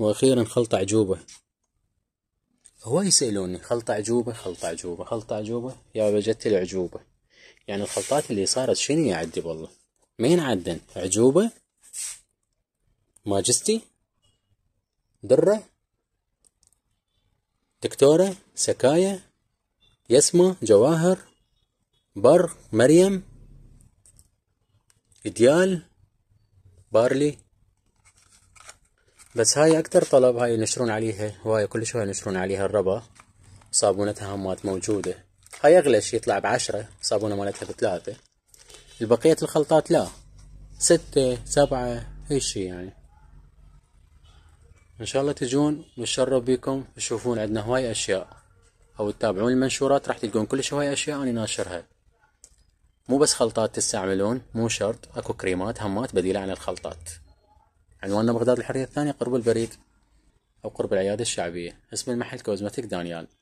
وأخيرا خلطة عجوبة هو يسألوني خلطة عجوبة خلطة عجوبة خلطة عجوبة يا بجت العجوبة يعني الخلطات اللي صارت شنو يعدي والله مين عدن عجوبة ماجستي درة دكتورة سكايا يسمى جواهر بر مريم ديال بارلي بس هاي اكتر طلب هاي ينشرون عليها هواية كل شوي ينشرون عليها الربا صابونتها همات موجودة هاي اغلى شي يطلع بعشرة صابونة مالتها بثلاثة البقية الخلطات لا ستة سبعة هالشي يعني ان شاء الله تجون ونتشرف بيكم تشوفون عندنا هواي اشياء او تتابعون المنشورات راح تلقون كل هواي اشياء انا ناشرها مو بس خلطات تستعملون مو شرط اكو كريمات همات بديلة عن الخلطات عنواننا يعني بغداد الحرية الثانية قرب البريد أو قرب العيادة الشعبية اسم المحل كوزمتيك دانيال